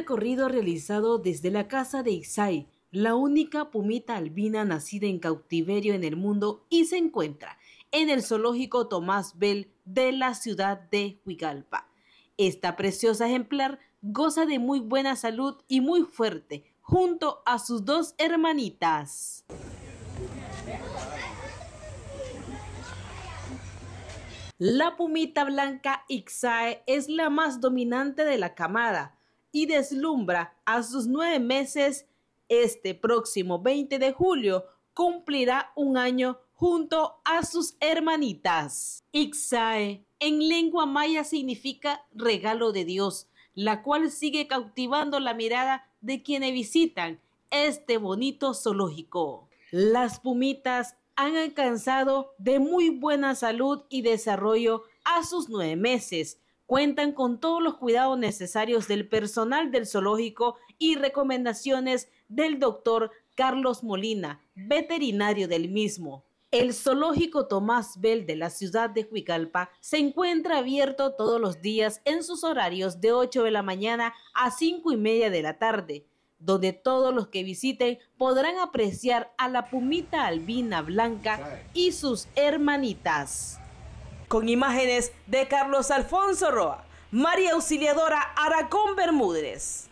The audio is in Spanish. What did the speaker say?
recorrido realizado desde la casa de Ixai, la única pumita albina nacida en cautiverio en el mundo y se encuentra en el zoológico Tomás Bell de la ciudad de Huigalpa. Esta preciosa ejemplar goza de muy buena salud y muy fuerte junto a sus dos hermanitas. La pumita blanca Ixai es la más dominante de la camada y deslumbra a sus nueve meses, este próximo 20 de julio cumplirá un año junto a sus hermanitas. Ixae en lengua maya significa regalo de Dios, la cual sigue cautivando la mirada de quienes visitan este bonito zoológico. Las pumitas han alcanzado de muy buena salud y desarrollo a sus nueve meses, cuentan con todos los cuidados necesarios del personal del zoológico y recomendaciones del doctor Carlos Molina, veterinario del mismo. El zoológico Tomás Bell de la ciudad de Huicalpa se encuentra abierto todos los días en sus horarios de 8 de la mañana a 5 y media de la tarde, donde todos los que visiten podrán apreciar a la pumita albina blanca y sus hermanitas con imágenes de Carlos Alfonso Roa, María Auxiliadora Aracón Bermúdez.